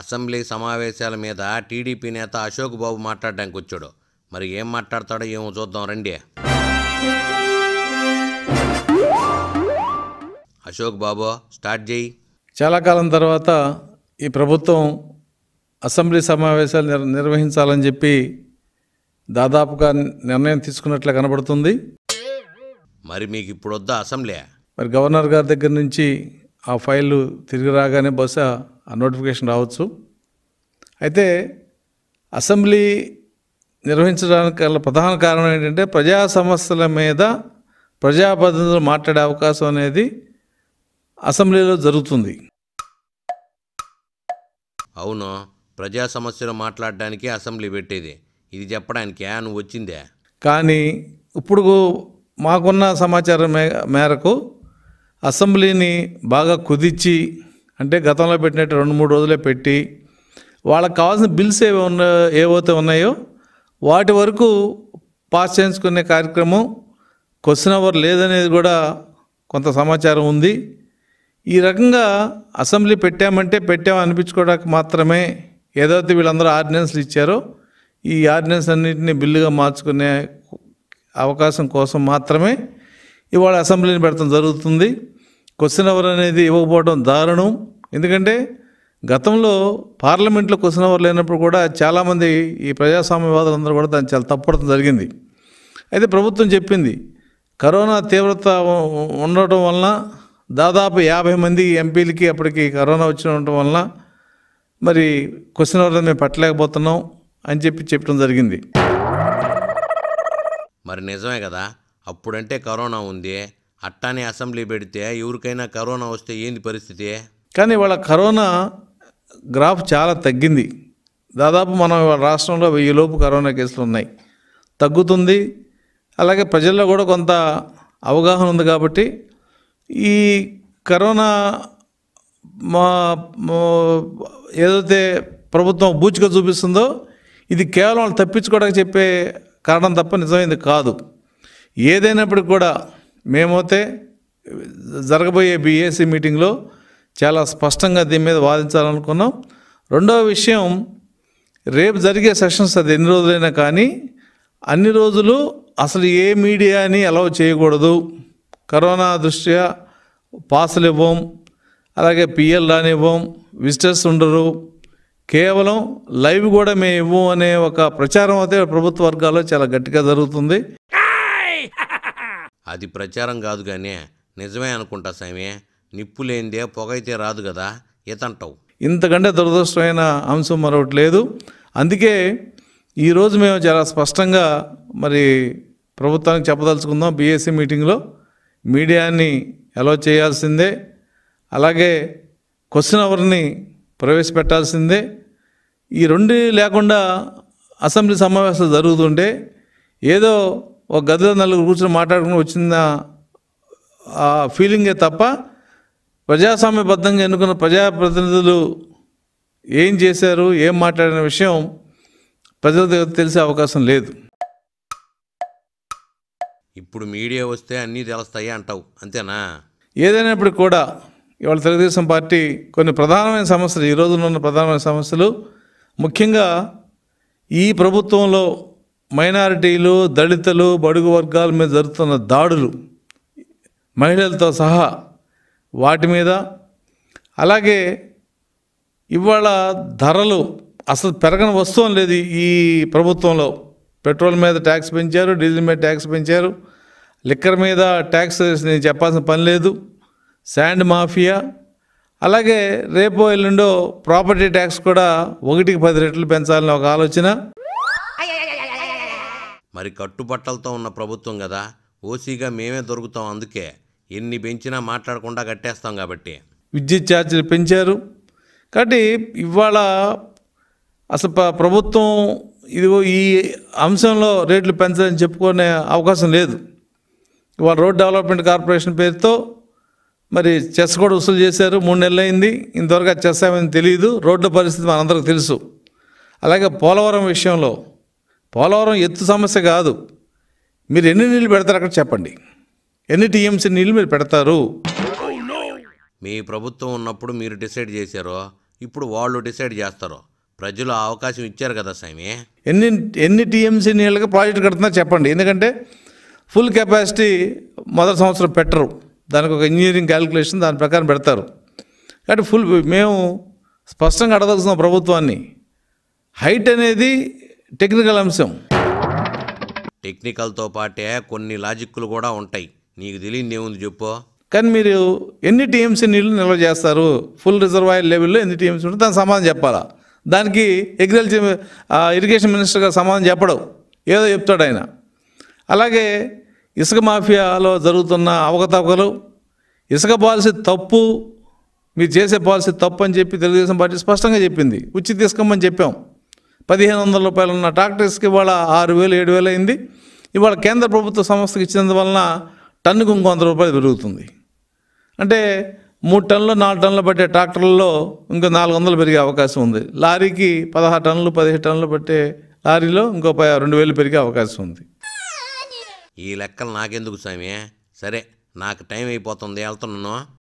assembly సమావేశాల మీద TDP నేత అశోక్ బాబు మాట్లాడడానికి వచ్చాడు మరి ఏం మాట్లాడతాడో ఏమో చూద్దాం రండి అశోక్ బాబు స్టార్ట్ చేయి చాలా కాలం తర్వాత ఈ ప్రభుత్వం అసెంబ్లీ సమావేశాలు నిర్ నిర్వహించాలని చెప్పి దాదాపుగా నిర్ణయం తీసుకున్నట్లు కనబడుతుంది మరి మీకు ఇప్పుడు వద్దా అసెంబ్లీ మరి గవర్నర్ గారి దగ్గర నుంచి ఆ ఫైల్ తిరిగి రాగానే బహుశా ఆ నోటిఫికేషన్ రావచ్చు అయితే అసెంబ్లీ నిర్వహించడానికి గల ప్రధాన కారణం ఏంటంటే ప్రజా సమస్యల మీద ప్రజాప్రతినిధులు మాట్లాడే అవకాశం అనేది అసెంబ్లీలో జరుగుతుంది అవును ప్రజా సమస్యలు మాట్లాడడానికి అసెంబ్లీ పెట్టేది ఇది చెప్పడానికి నువ్వు వచ్చిందే కానీ ఇప్పుడు మాకున్న సమాచారం మేరకు అసెంబ్లీని బాగా కుదిర్చి అంటే గతంలో పెట్టినట్టు రెండు మూడు రోజులే పెట్టి వాళ్ళకి కావాల్సిన బిల్స్ ఏవి ఉన్న ఏవైతే ఉన్నాయో వాటి వరకు పాస్ చేయించుకునే కార్యక్రమం క్వశ్చన్ అవర్ లేదనేది కూడా కొంత సమాచారం ఉంది ఈ రకంగా అసెంబ్లీ పెట్టామంటే పెట్టామని అనిపించుకోవడానికి మాత్రమే ఏదైతే వీళ్ళందరూ ఆర్డినెన్స్లు ఇచ్చారో ఈ ఆర్డినెన్స్ అన్నింటినీ బిల్లుగా మార్చుకునే అవకాశం కోసం మాత్రమే ఇవాళ అసెంబ్లీని పెడతాం జరుగుతుంది క్వశ్చన్ అవర్ అనేది ఇవ్వకపోవడం దారుణం ఎందుకంటే గతంలో పార్లమెంట్లో క్వశ్చన్ అవర్ లేనప్పుడు కూడా చాలామంది ఈ ప్రజాస్వామ్యవాదులు అందరూ కూడా దాన్ని చాలా తప్పడం జరిగింది అయితే ప్రభుత్వం చెప్పింది కరోనా తీవ్రత ఉండటం వలన దాదాపు యాభై మంది ఎంపీలకి అప్పటికి కరోనా ఉండటం వలన మరి క్వశ్చన్ అవర్ మేము పెట్టలేకపోతున్నాం అని చెప్పి చెప్పడం జరిగింది మరి నిజమే కదా అప్పుడంటే కరోనా ఉంది అట్టానే అసెంబ్లీ పెడితే ఎవరికైనా కరోనా వస్తే ఏంది పరిస్థితి కానీ వాళ్ళ కరోనా గ్రాఫ్ చాలా తగ్గింది దాదాపు మనం రాష్ట్రంలో వెయ్యి లోపు కరోనా కేసులు ఉన్నాయి తగ్గుతుంది అలాగే ప్రజల్లో కూడా కొంత అవగాహన ఉంది కాబట్టి ఈ కరోనా మా ఏదైతే ప్రభుత్వం బూచిగా చూపిస్తుందో ఇది కేవలం తప్పించుకోవడానికి చెప్పే కారణం తప్ప నిజమైంది కాదు ఏదైనప్పటికి కూడా మేమైతే జరగబోయే బీఏసీ మీటింగ్లో చాలా స్పష్టంగా దీని మీద వాదించాలనుకున్నాం రెండవ విషయం రేపు జరిగే సెషన్స్ అది ఎన్ని రోజులైనా కానీ అన్ని రోజులు అసలు ఏ మీడియాని అలౌ చేయకూడదు కరోనా దృష్ట్యా పాసులు ఇవ్వం అలాగే పిఎల్ రానివ్వం విజిటర్స్ ఉండరు కేవలం లైవ్ కూడా మేము ఇవ్వం అనే ఒక ప్రచారం అయితే ప్రభుత్వ వర్గాల్లో చాలా గట్టిగా జరుగుతుంది అది ప్రచారం కాదు కానీ నిజమే అనుకుంటా సామి నిప్పు లేనిదే పొగైతే రాదు కదా ఇతంటావు ఇంతకంటే దురదృష్టమైన అంశం మరొకటి లేదు అందుకే ఈరోజు మేము చాలా స్పష్టంగా మరి ప్రభుత్వానికి చెప్పదలుచుకుందాం బీఎస్సీ మీటింగ్లో మీడియాని ఎలా చేయాల్సిందే అలాగే క్వశ్చన్ అవర్ని ప్రవేశపెట్టాల్సిందే ఈ రెండు లేకుండా అసెంబ్లీ సమావేశాలు జరుగుతుంటే ఏదో ఒక గదిలో నలుగురు కూర్చొని మాట్లాడుకుని వచ్చిన ఆ ఫీలింగే తప్ప ప్రజాస్వామ్యబద్ధంగా ఎన్నుకున్న ప్రజాప్రతినిధులు ఏం చేశారు ఏం మాట్లాడిన విషయం ప్రజల దగ్గర తెలిసే అవకాశం లేదు ఇప్పుడు మీడియా వస్తే అన్నీ తెలుస్తాయి అంటావు అంతేనా ఏదైనప్పటికీ కూడా ఇవాళ తెలుగుదేశం పార్టీ కొన్ని ప్రధానమైన సమస్యలు ఈ రోజున ఉన్న ప్రధానమైన సమస్యలు ముఖ్యంగా ఈ ప్రభుత్వంలో మైనారిటీలు దళితులు బడుగు వర్గాల మీద జరుగుతున్న దాడులు మహిళలతో సహా వాటి మీద అలాగే ఇవాళ ధరలు అసలు పెరగని వస్తువు లేదు ఈ ప్రభుత్వంలో పెట్రోల్ మీద ట్యాక్స్ పెంచారు డీజిల్ మీద ట్యాక్స్ పెంచారు లిక్కర్ మీద ట్యాక్స్ నేను చెప్పాల్సిన పని లేదు శాండ్ మాఫియా అలాగే రేపో ఎల్లుండో ప్రాపర్టీ ట్యాక్స్ కూడా ఒకటికి పది రెట్లు పెంచాలని ఒక ఆలోచన మరి కట్టుబట్టలతో ఉన్న ప్రభుత్వం కదా ఓసీగా మేమే దొరుకుతాం అందుకే ఎన్ని పెంచినా మాట్లాడకుండా కట్టేస్తాం కాబట్టి విద్యుత్ ఛార్జీలు పెంచారు కాబట్టి ఇవాళ అసలు ప్రభుత్వం ఇదిగో ఈ అంశంలో రేట్లు పెంచాలని చెప్పుకునే అవకాశం లేదు ఇవాళ రోడ్ డెవలప్మెంట్ కార్పొరేషన్ పేరుతో మరి చెస్ కూడా వసూలు చేశారు మూడు నెలలు అయింది ఇంతవరకు చెస్ ఏమైంది తెలియదు రోడ్ల పరిస్థితి మనందరికీ తెలుసు అలాగే పోలవరం విషయంలో పోలవరం ఎత్తు సమస్య కాదు మీరు ఎన్ని నీళ్ళు పెడతారు అక్కడ చెప్పండి ఎన్ని టీఎంసీ నీళ్ళు మీరు పెడతారు మీ ప్రభుత్వం ఉన్నప్పుడు మీరు డిసైడ్ చేశారో ఇప్పుడు వాళ్ళు డిసైడ్ చేస్తారో ప్రజలు అవకాశం ఇచ్చారు కదా స్వామి ఎన్ని ఎన్ని టీఎంసీ నీళ్ళకి ప్రాజెక్ట్ కడుతున్నారో చెప్పండి ఎందుకంటే ఫుల్ కెపాసిటీ మొదటి సంవత్సరం పెట్టరు దానికి ఒక ఇంజనీరింగ్ క్యాలిక్యులేషన్ దాని ప్రకారం పెడతారు కాబట్టి ఫుల్ మేము స్పష్టంగా అడగలుగుతున్నాం ప్రభుత్వాన్ని హైట్ అనేది టెక్నికల్ అంశం టెక్నికల్తో పాటే కొన్ని లాజిక్లు కూడా ఉంటాయి నీకు తెలియదు ఏముంది చెప్పు కానీ మీరు ఎన్ని టీఎంసీ నీళ్ళు నిల్వ చేస్తారు ఫుల్ రిజర్వాయర్ లెవెల్లో ఎన్ని టీఎంసీ ఉంటే దానికి సమాధానం చెప్పాలా దానికి అగ్రికల్చర్ ఇరిగేషన్ మినిస్టర్ గారు సమాధానం చెప్పడం ఏదో చెప్తాడు ఆయన అలాగే ఇసుక మాఫియాలో జరుగుతున్న అవకతవకలు ఇసుక పాలసీ తప్పు మీరు చేసే పాలసీ తప్పు అని చెప్పి తెలుగుదేశం పార్టీ స్పష్టంగా చెప్పింది ఉచిత తీసుకోమని చెప్పాం పదిహేను వందల రూపాయలు ఉన్న ట్రాక్టర్స్కి ఇవాళ ఆరు వేలు ఏడు వేలు అయింది ఇవాళ కేంద్ర ప్రభుత్వ సంస్థకి ఇచ్చినందువలన టన్నుకు ఇంకొంత వంద రూపాయలు పెరుగుతుంది అంటే మూడు టన్నులు నాలుగు టన్నులు పట్టే ట్రాక్టర్లలో ఇంకో నాలుగు వందలు పెరిగే అవకాశం ఉంది లారీకి పదహారు టన్నులు పదిహేడు టన్నులు పట్టే లారీలో ఇంకో రెండు వేలు పెరిగే అవకాశం ఉంది ఈ లెక్కలు నాకెందుకు స్వామి సరే నాకు టైం అయిపోతుంది వెళ్తున్నాను